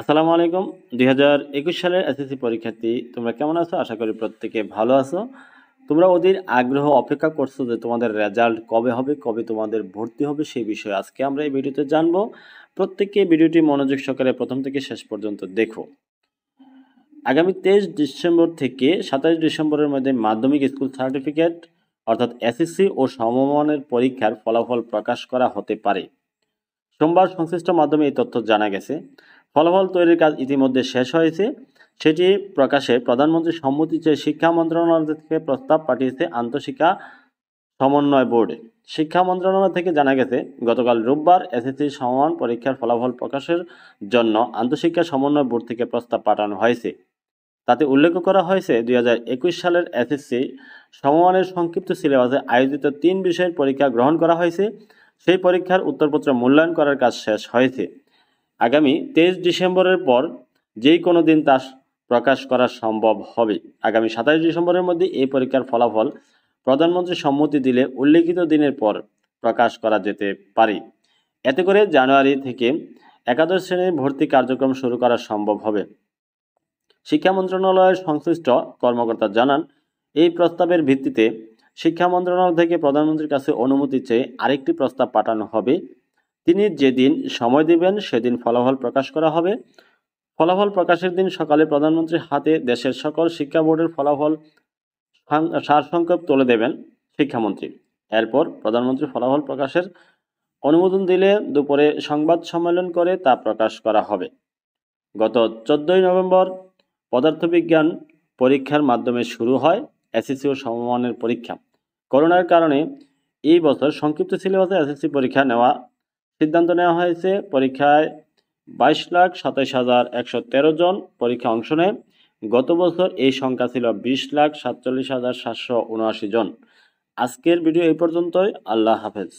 আসসালামু আলাইকুম দুই হাজার একুশ সালের এসএসসি পরীক্ষার্থী তোমরা কেমন আছো আশা করি প্রত্যেকে ভালো আছো তোমরা ওদের আগ্রহ অপেক্ষা করছো যে তোমাদের রেজাল্ট কবে হবে কবে তোমাদের ভর্তি হবে সেই বিষয়ে আজকে আমরা এই ভিডিওতে জানবো প্রত্যেকে ভিডিওটি মনোযোগ সকালে প্রথম থেকে শেষ পর্যন্ত দেখো আগামী তেইশ ডিসেম্বর থেকে সাতাশ ডিসেম্বরের মধ্যে মাধ্যমিক স্কুল সার্টিফিকেট অর্থাৎ এসএসসি ও সমমানের পরীক্ষার ফলাফল প্রকাশ করা হতে পারে সোমবার সংশ্লিষ্ট মাধ্যমে এই তথ্য জানা গেছে ফলাফল তৈরির কাজ ইতিমধ্যে শেষ হয়েছে সেটি প্রকাশে প্রধানমন্ত্রীর সম্মতি চেয়ে শিক্ষা মন্ত্রণালয় থেকে প্রস্তাব পাঠিয়েছে আন্তঃশিক্ষা সমন্বয় বোর্ডে শিক্ষা মন্ত্রণালয় থেকে জানা গেছে গতকাল রোববার এসএসসি সমান পরীক্ষার ফলাফল প্রকাশের জন্য আন্তঃশিক্ষা সমন্বয় বোর্ড থেকে প্রস্তাব পাঠানো হয়েছে তাতে উল্লেখ করা হয়েছে দুই সালের এসএসসি সমমানের সংক্ষিপ্ত সিলেবাসে আয়োজিত তিন বিষয়ের পরীক্ষা গ্রহণ করা হয়েছে সেই পরীক্ষার উত্তরপত্র মূল্যায়ন করার কাজ শেষ হয়েছে আগামী তেইশ ডিসেম্বরের পর যে কোনো দিন তা প্রকাশ করা সম্ভব হবে আগামী সাতাশ ডিসেম্বরের মধ্যে এই পরীক্ষার ফলাফল প্রধানমন্ত্রী সম্মতি দিলে উল্লেখিত দিনের পর প্রকাশ করা যেতে পারে এতে করে জানুয়ারি থেকে একাদশ শ্রেণীর ভর্তি কার্যক্রম শুরু করা সম্ভব হবে শিক্ষা মন্ত্রণালয়ের সংশ্লিষ্ট কর্মকর্তা জানান এই প্রস্তাবের ভিত্তিতে শিক্ষা মন্ত্রণালয় থেকে প্রধানমন্ত্রীর কাছে অনুমতি চেয়ে আরেকটি প্রস্তাব পাঠানো হবে তিনি যেদিন সময় দিবেন সেদিন ফলাফল প্রকাশ করা হবে ফলাফল প্রকাশের দিন সকালে প্রধানমন্ত্রীর হাতে দেশের সকল শিক্ষা বোর্ডের ফলাফল সারসংক্ষেপ তুলে দেবেন শিক্ষামন্ত্রী এরপর প্রধানমন্ত্রী ফলাফল প্রকাশের অনুমোদন দিলে দুপুরে সংবাদ সম্মেলন করে তা প্রকাশ করা হবে গত চোদ্দই নভেম্বর পদার্থবিজ্ঞান পরীক্ষার মাধ্যমে শুরু হয় এসএসসি ও সমমানের পরীক্ষা করোনার কারণে এই বছর সংক্ষিপ্ত সিলেবাসে এসএসসি পরীক্ষা নেওয়া সিদ্ধান্ত নেওয়া হয়েছে পরীক্ষায় বাইশ লাখ সাতাইশ হাজার একশো তেরো জন পরীক্ষা অংশ নেয় গত বছর এই সংখ্যা ছিল বিশ লাখ সাতচল্লিশ হাজার সাতশো উনআশি জন আজকের ভিডিও এই পর্যন্তই আল্লাহ হাফেজ